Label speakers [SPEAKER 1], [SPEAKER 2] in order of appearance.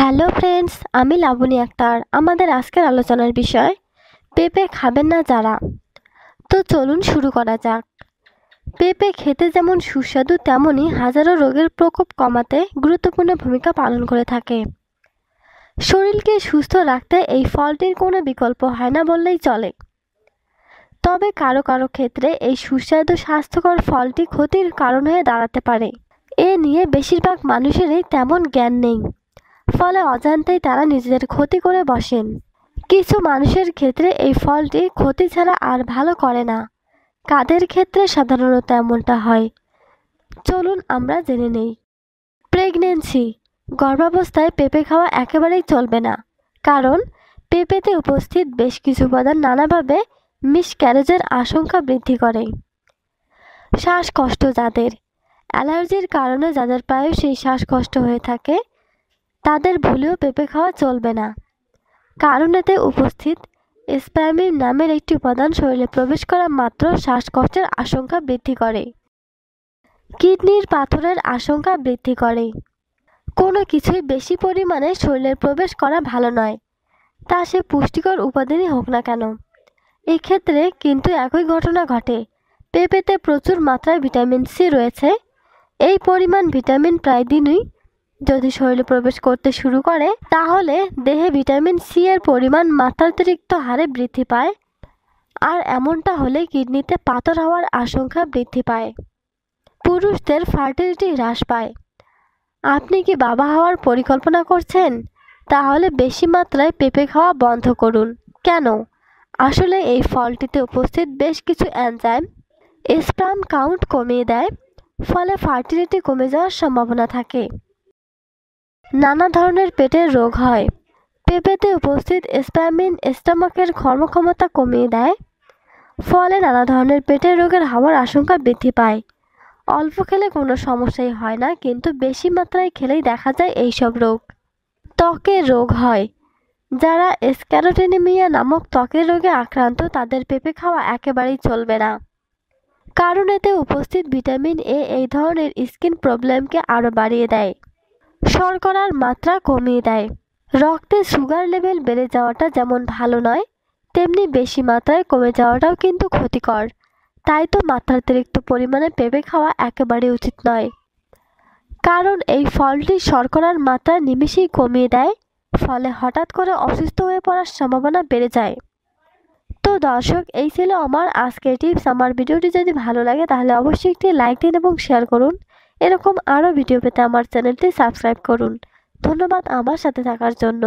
[SPEAKER 1] hello friends আমি লাবণী আক্তার আমাদের আজকের আলোচনার বিষয় পেঁপে খাবেন না যারা তো চলুন শুরু করা যাক পেঁপে খেতে যেমন সুস্বাদু তেমনই হাজারো রোগের প্রকোপ কমাতে গুরুত্বপূর্ণ ভূমিকা পালন করে থাকে শরীরকে সুস্থ রাখতে এই ফলটির কোনো বিকল্প হয় না বললেই চলে তবে কারো কারো ক্ষেত্রে এই সুস্বাদু স্বাস্থ্যকর ফলটি ক্ষতির কারণ হয়ে দাঁড়াতে পারে এ নিয়ে বেশিরভাগ মানুষেরই তেমন জ্ঞান নেই ফলে অজান্তেই তারা নিজেদের ক্ষতি করে বসেন কিছু মানুষের ক্ষেত্রে এই ফলটি ক্ষতি ছাড়া আর ভালো করে না কাদের ক্ষেত্রে সাধারণত এমনটা হয় চলুন আমরা জেনে নেই প্রেগনেন্সি গর্ভাবস্থায় পেঁপে খাওয়া একেবারেই চলবে না কারণ পেঁপেতে উপস্থিত বেশ কিছু উপাদান নানাভাবে মিসক্যারেজের আশঙ্কা বৃদ্ধি করে শ্বাসকষ্ট যাদের অ্যালার্জির কারণে যাদের সেই শ্বাসকষ্ট হয়ে থাকে তাদের ভুলেও পেঁপে খাওয়া চলবে না কারণ এতে উপস্থিত স্প্যামিন নামের একটি উপাদান শরীরে প্রবেশ করা মাত্র শ্বাসকষ্টের আশঙ্কা বৃদ্ধি করে কিডনির পাথরের আশঙ্কা বৃদ্ধি করে কোনো কিছুই বেশি পরিমাণে শরীরে প্রবেশ করা ভালো নয় তা সে পুষ্টিকর উপাদানই হোক না কেন এক্ষেত্রে কিন্তু একই ঘটনা ঘটে পেঁপেতে প্রচুর মাত্রায় ভিটামিন সি রয়েছে এই পরিমাণ ভিটামিন প্রায় দিনই যদি শরীরে প্রবেশ করতে শুরু করে তাহলে দেহে ভিটামিন সি এর পরিমাণ মাত্রাতিরিক্ত হারে বৃদ্ধি পায় আর এমনটা হলে কিডনিতে পাথর হওয়ার আশঙ্কা বৃদ্ধি পায় পুরুষদের ফার্টিলিটি হ্রাস পায় আপনি কি বাবা হওয়ার পরিকল্পনা করছেন তাহলে বেশি মাত্রায় পেঁপে খাওয়া বন্ধ করুন কেন আসলে এই ফলটিতে উপস্থিত বেশ কিছু অ্যানজাইম স্প্রাম কাউন্ট কমিয়ে দেয় ফলে ফার্টিলিটি কমে যাওয়ার সম্ভাবনা থাকে নানা ধরনের পেটের রোগ হয় পেঁপেতে উপস্থিত স্প্যামিন স্টমাকের কর্মক্ষমতা কমিয়ে দেয় ফলে নানা ধরনের পেটের রোগের হওয়ার আশঙ্কা বৃদ্ধি পায় অল্প খেলে কোনো সমস্যাই হয় না কিন্তু বেশি মাত্রায় খেলেই দেখা যায় এইসব রোগ ত্বকের রোগ হয় যারা স্ক্যারোটেনিমিয়া নামক ত্বকের রোগে আক্রান্ত তাদের পেঁপে খাওয়া একেবারেই চলবে না কারণ এতে উপস্থিত ভিটামিন এ এই ধরনের স্কিন প্রবলেমকে আরও বাড়িয়ে দেয় শর্করার মাত্রা কমিয়ে দেয় রক্তে সুগার লেভেল বেড়ে যাওয়াটা যেমন ভালো নয় তেমনি বেশি মাত্রায় কমে যাওয়াটাও কিন্তু ক্ষতিকর তাই তো মাত্রাতিরিক্ত পরিমাণে পেঁপে খাওয়া একেবারে উচিত নয় কারণ এই ফলটি শর্করার মাত্রা নিমিষেই কমিয়ে দেয় ফলে হঠাৎ করে অসুস্থ হয়ে পড়ার সম্ভাবনা বেড়ে যায় তো দর্শক এই ছিল আমার আজকের টিপস আমার ভিডিওটি যদি ভালো লাগে তাহলে অবশ্যই একটি লাইক দিন এবং শেয়ার করুন এরকম আরও ভিডিও পেতে আমার চ্যানেলটি সাবস্ক্রাইব করুন ধন্যবাদ আমার সাথে থাকার জন্য